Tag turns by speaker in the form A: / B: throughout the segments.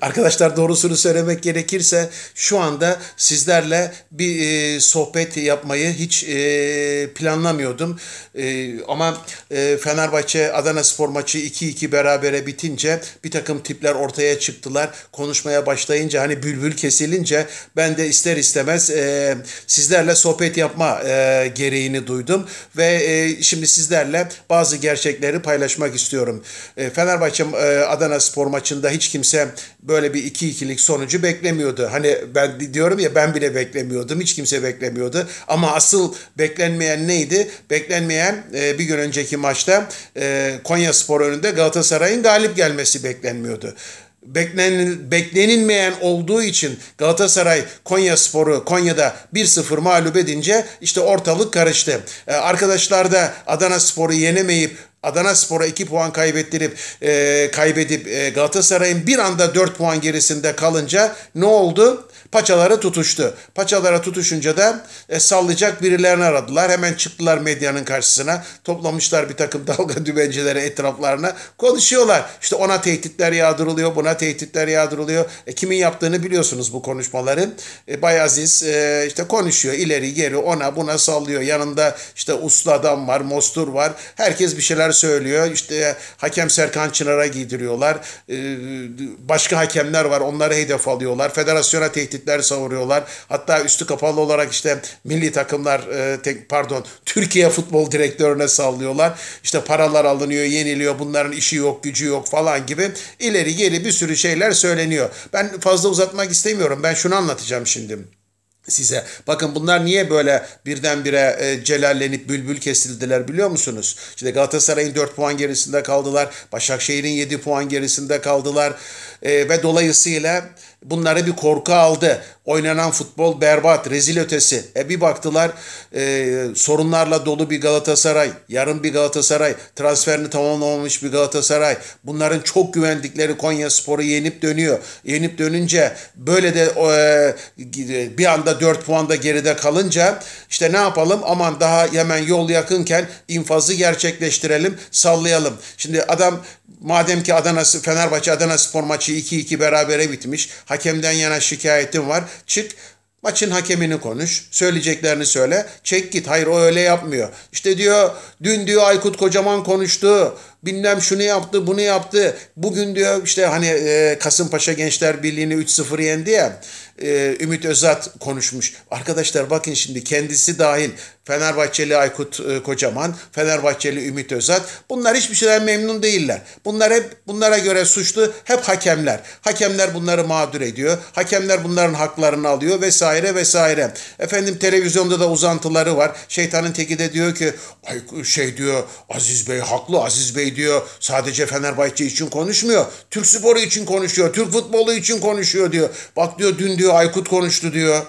A: Arkadaşlar doğrusunu söylemek gerekirse şu anda sizlerle bir e, sohbet yapmayı hiç e, planlamıyordum. E, ama e, Fenerbahçe Adana Spor maçı 2-2 berabere bitince bir takım tipler ortaya çıktılar. Konuşmaya başlayınca hani bülbül kesilince ben de ister istemez e, sizlerle sohbet yapma e, gereğini duydum. Ve e, şimdi sizlerle bazı gerçekleri paylaşmak istiyorum. E, Fenerbahçe e, Adana Spor maçında hiç kimse böyle bir iki ikilik sonucu beklemiyordu. Hani ben diyorum ya ben bile beklemiyordum. Hiç kimse beklemiyordu. Ama asıl beklenmeyen neydi? Beklenmeyen e, bir gün önceki maçta e, Konya Spor önünde Galatasaray'ın galip gelmesi beklenmiyordu beklenen, beklenilmeyen olduğu için Galatasaray Konya Sporu Konya'da 1-0 mağlup edince işte ortalık karıştı. Ee, arkadaşlar da Adana Sporu yenemeyip Adana Spor'a 2 puan kaybettirip e, kaybedip e, Galatasaray'ın bir anda 4 puan gerisinde kalınca ne oldu? Paçalara tutuştu. Paçalara tutuşunca da e, sallayacak birilerini aradılar. Hemen çıktılar medyanın karşısına. Toplamışlar bir takım dalga dübencileri etraflarına. Konuşuyorlar. İşte ona tehditler yağdırılıyor, buna tehditler yağdırılıyor. E, kimin yaptığını biliyorsunuz bu konuşmaları. E, Bay Aziz e, işte konuşuyor ileri geri ona buna sallıyor. Yanında işte uslu adam var, mostur var. Herkes bir şeyler söylüyor. İşte hakem Serkan Çınar'a giydiriyorlar. Ee, başka hakemler var onları hedef alıyorlar. Federasyona tehditler savuruyorlar. Hatta üstü kapalı olarak işte milli takımlar e, pardon Türkiye futbol direktörüne sallıyorlar. İşte paralar alınıyor, yeniliyor. Bunların işi yok, gücü yok falan gibi ileri geri bir sürü şeyler söyleniyor. Ben fazla uzatmak istemiyorum. Ben şunu anlatacağım şimdi size. Bakın bunlar niye böyle birdenbire e, celallenip bülbül kesildiler biliyor musunuz? İşte Galatasaray'ın 4 puan gerisinde kaldılar. Başakşehir'in 7 puan gerisinde kaldılar. E, ve dolayısıyla Bunları bir korku aldı. Oynanan futbol berbat, rezil ötesi. E bir baktılar e, sorunlarla dolu bir Galatasaray, yarın bir Galatasaray, transferini tamamlamamış bir Galatasaray. Bunların çok güvendikleri Konya Sporu yenip dönüyor. Yenip dönünce böyle de e, bir anda 4 puanda geride kalınca işte ne yapalım aman daha hemen yol yakınken infazı gerçekleştirelim, sallayalım. Şimdi adam Madem ki Adana, Fenerbahçe Adana Spor maçı 2-2 berabere bitmiş. Hakemden yana şikayetim var. Çık Maçın hakemini konuş, söyleyeceklerini söyle, çek git. Hayır o öyle yapmıyor. İşte diyor, dün diyor Aykut Kocaman konuştu, bilmem şunu yaptı, bunu yaptı. Bugün diyor işte hani e, Kasımpaşa Gençler Birliği'ni 3-0 yendi ya. Ee, Ümit Özat konuşmuş. Arkadaşlar bakın şimdi kendisi dahil Fenerbahçeli Aykut e, Kocaman, Fenerbahçeli Ümit Özat bunlar hiçbir şeyden memnun değiller. Bunlar hep bunlara göre suçlu hep hakemler. Hakemler bunları mağdur ediyor. Hakemler bunların haklarını alıyor vesaire vesaire. Efendim televizyonda da uzantıları var. Şeytanın teki de diyor ki Ay, şey diyor Aziz Bey haklı. Aziz Bey diyor sadece Fenerbahçe için konuşmuyor. Türk sporu için konuşuyor. Türk futbolu için konuşuyor diyor. Bak diyor dün diyor diyor Aykut konuştu diyor.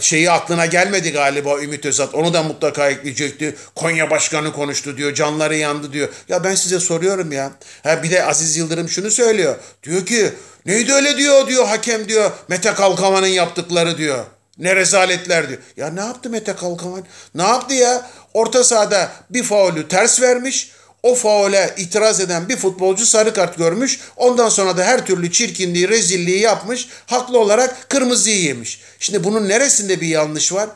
A: Şeyi aklına gelmedi galiba Ümit Özat. Onu da mutlaka ekleyecekti. Konya Başkanı konuştu diyor. Canları yandı diyor. Ya ben size soruyorum ya. Ha bir de Aziz Yıldırım şunu söylüyor. Diyor ki neydi öyle diyor diyor hakem diyor. Mete Kalkavan'ın yaptıkları diyor. Ne rezaletler diyor. Ya ne yaptı Mete Kalkavan? Ne yaptı ya? Orta sahada bir faulü ters vermiş o faule itiraz eden bir futbolcu sarı kart görmüş. Ondan sonra da her türlü çirkinliği, rezilliği yapmış. Haklı olarak kırmızıyı yemiş. Şimdi bunun neresinde bir yanlış var?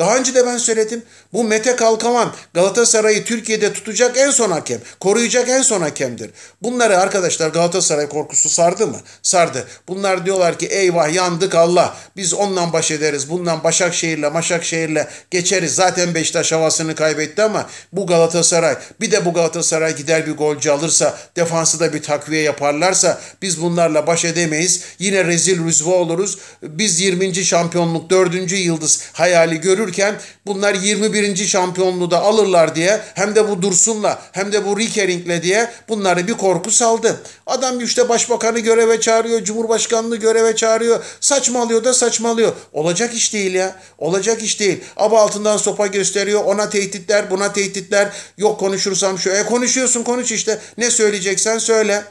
A: Daha önce de ben söyledim. Bu Mete Kalkavan Galatasaray'ı Türkiye'de tutacak en son hakem. Koruyacak en son hakemdir. Bunları arkadaşlar Galatasaray korkusu sardı mı? Sardı. Bunlar diyorlar ki eyvah yandık Allah. Biz ondan baş ederiz. Bundan Başakşehir'le Maşakşehir'le geçeriz. Zaten Beşiktaş havasını kaybetti ama bu Galatasaray bir de bu Galatasaray gider bir golcü alırsa defansı da bir takviye yaparlarsa biz bunlarla baş edemeyiz. Yine rezil rüzva oluruz. Biz 20. şampiyonluk 4. yıldız hayali görürüz görürken bunlar 21. şampiyonluğu da alırlar diye hem de bu Dursun'la hem de bu Rikering'le diye bunları bir korku saldı. Adam işte başbakanı göreve çağırıyor, cumhurbaşkanını göreve çağırıyor. Saçmalıyor da saçmalıyor. Olacak iş değil ya. Olacak iş değil. Aba altından sopa gösteriyor. Ona tehditler, buna tehditler. Yok konuşursam şöyle. E konuşuyorsun konuş işte. Ne söyleyeceksen söyle.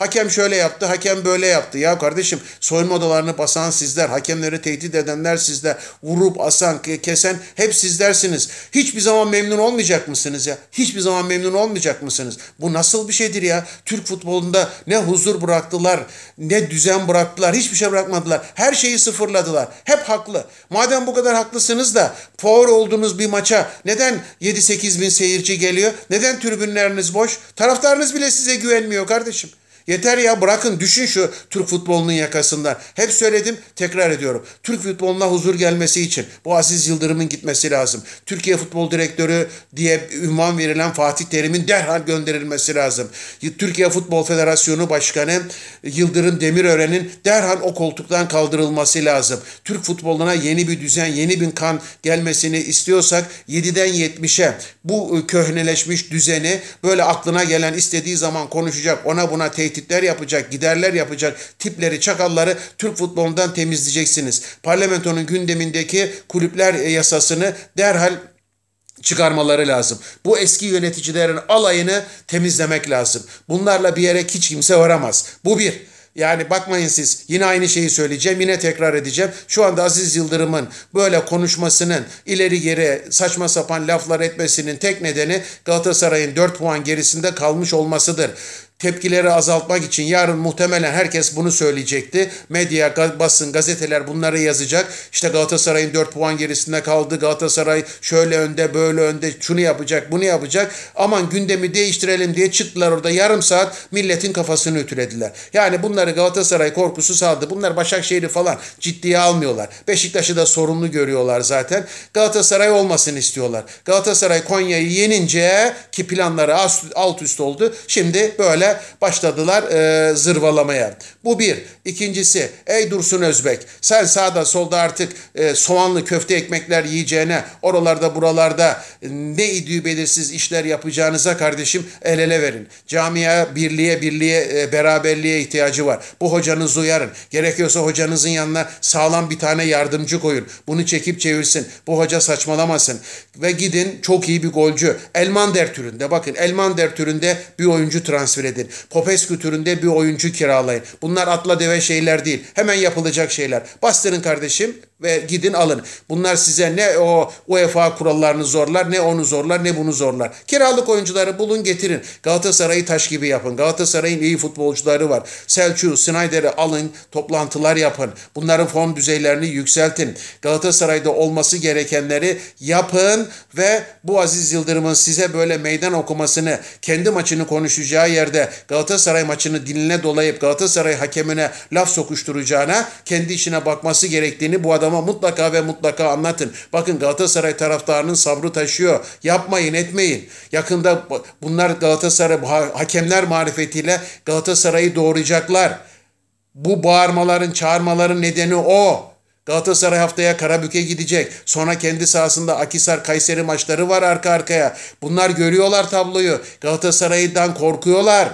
A: Hakem şöyle yaptı, hakem böyle yaptı. Ya kardeşim soyunma odalarını basan sizler, hakemleri tehdit edenler sizler, vurup asan, kesen hep sizlersiniz. Hiçbir zaman memnun olmayacak mısınız ya? Hiçbir zaman memnun olmayacak mısınız? Bu nasıl bir şeydir ya? Türk futbolunda ne huzur bıraktılar, ne düzen bıraktılar, hiçbir şey bırakmadılar. Her şeyi sıfırladılar. Hep haklı. Madem bu kadar haklısınız da power olduğunuz bir maça neden 7-8 bin seyirci geliyor? Neden tribünleriniz boş? Taraftarınız bile size güvenmiyor kardeşim. Yeter ya bırakın düşün şu Türk futbolunun yakasından. Hep söyledim tekrar ediyorum. Türk futboluna huzur gelmesi için bu Aziz Yıldırım'ın gitmesi lazım. Türkiye futbol direktörü diye ünvan verilen Fatih Terim'in derhal gönderilmesi lazım. Türkiye Futbol Federasyonu Başkanı Yıldırım Demirören'in derhal o koltuktan kaldırılması lazım. Türk futboluna yeni bir düzen, yeni bir kan gelmesini istiyorsak 7'den 70'e bu köhneleşmiş düzeni böyle aklına gelen istediği zaman konuşacak ona buna tehdit tehditler yapacak, giderler yapacak tipleri, çakalları Türk futbolundan temizleyeceksiniz. Parlamentonun gündemindeki kulüpler e, yasasını derhal çıkarmaları lazım. Bu eski yöneticilerin alayını temizlemek lazım. Bunlarla bir yere hiç kimse varamaz. Bu bir. Yani bakmayın siz yine aynı şeyi söyleyeceğim yine tekrar edeceğim. Şu anda Aziz Yıldırım'ın böyle konuşmasının ileri geri saçma sapan laflar etmesinin tek nedeni Galatasaray'ın 4 puan gerisinde kalmış olmasıdır tepkileri azaltmak için yarın muhtemelen herkes bunu söyleyecekti. Medya, basın, gazeteler bunları yazacak. İşte Galatasaray'ın 4 puan gerisinde kaldı. Galatasaray şöyle önde, böyle önde, şunu yapacak, bunu yapacak. Aman gündemi değiştirelim diye çıktılar orada yarım saat milletin kafasını ütülediler. Yani bunları Galatasaray korkusu saldı. Bunlar Başakşehir'i falan ciddiye almıyorlar. Beşiktaş'ı da sorunlu görüyorlar zaten. Galatasaray olmasın istiyorlar. Galatasaray Konya'yı yenince ki planları alt üst oldu. Şimdi böyle başladılar e, zırvalamaya. Bu bir. İkincisi ey Dursun Özbek sen sağda solda artık e, soğanlı köfte ekmekler yiyeceğine oralarda buralarda ne idüğü belirsiz işler yapacağınıza kardeşim el ele verin. Camiye birliğe birliğe e, beraberliğe ihtiyacı var. Bu hocanızı uyarın. Gerekiyorsa hocanızın yanına sağlam bir tane yardımcı koyun. Bunu çekip çevirsin. Bu hoca saçmalamasın. Ve gidin çok iyi bir golcü. Elmander türünde bakın Elmander türünde bir oyuncu transfer edin edin. Popes kültüründe bir oyuncu kiralayın. Bunlar atla deve şeyler değil. Hemen yapılacak şeyler. Bastırın kardeşim ve gidin alın. Bunlar size ne o UEFA kurallarını zorlar, ne onu zorlar, ne bunu zorlar. Kiralık oyuncuları bulun getirin. Galatasaray'ı taş gibi yapın. Galatasaray'ın iyi futbolcuları var. Selçuk, Snyder'i alın, toplantılar yapın. Bunların form düzeylerini yükseltin. Galatasaray'da olması gerekenleri yapın ve bu Aziz Yıldırım'ın size böyle meydan okumasını, kendi maçını konuşacağı yerde Galatasaray maçını diline dolayıp Galatasaray hakemine laf sokuşturacağına kendi işine bakması gerektiğini bu adama mutlaka ve mutlaka anlatın. Bakın Galatasaray taraftarının sabrı taşıyor. Yapmayın etmeyin. Yakında bunlar Galatasaray hakemler marifetiyle Galatasaray'ı doğuracaklar. Bu bağırmaların, çağırmaların nedeni o. Galatasaray haftaya Karabük'e gidecek. Sonra kendi sahasında Akisar Kayseri maçları var arka arkaya. Bunlar görüyorlar tabloyu. Galatasaray'dan korkuyorlar.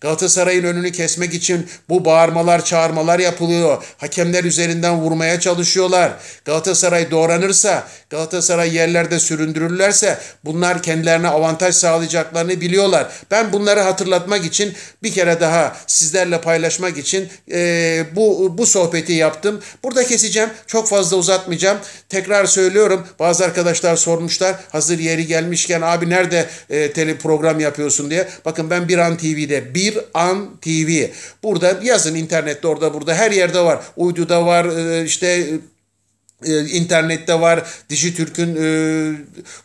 A: Galatasaray'ın önünü kesmek için bu bağırmalar çağırmalar yapılıyor. Hakemler üzerinden vurmaya çalışıyorlar. Galatasaray doğranırsa, Galatasaray yerlerde süründürürlerse bunlar kendilerine avantaj sağlayacaklarını biliyorlar. Ben bunları hatırlatmak için bir kere daha sizlerle paylaşmak için e, bu, bu sohbeti yaptım. Burada keseceğim. Çok fazla uzatmayacağım. Tekrar söylüyorum. Bazı arkadaşlar sormuşlar. Hazır yeri gelmişken abi nerede e, tele program yapıyorsun diye. Bakın ben bir an TV'de bir bir An TV. Burada yazın internette orada burada her yerde var. Uyduda var e, işte e, ee, internette var, Dijitürk'ün e,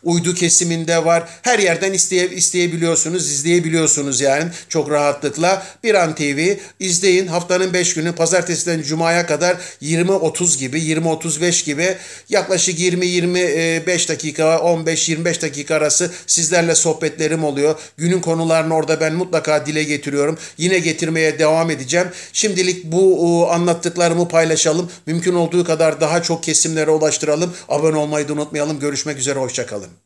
A: uydu kesiminde var. Her yerden isteye, isteyebiliyorsunuz, izleyebiliyorsunuz yani çok rahatlıkla. Bir an TV izleyin. Haftanın 5 günü pazartesiden cumaya kadar 20-30 gibi, 20-35 gibi yaklaşık 20-25 e, dakika, 15-25 dakika arası sizlerle sohbetlerim oluyor. Günün konularını orada ben mutlaka dile getiriyorum. Yine getirmeye devam edeceğim. Şimdilik bu e, anlattıklarımı paylaşalım. Mümkün olduğu kadar daha çok kesin isimlere ulaştıralım. Abone olmayı da unutmayalım. Görüşmek üzere, hoşçakalın.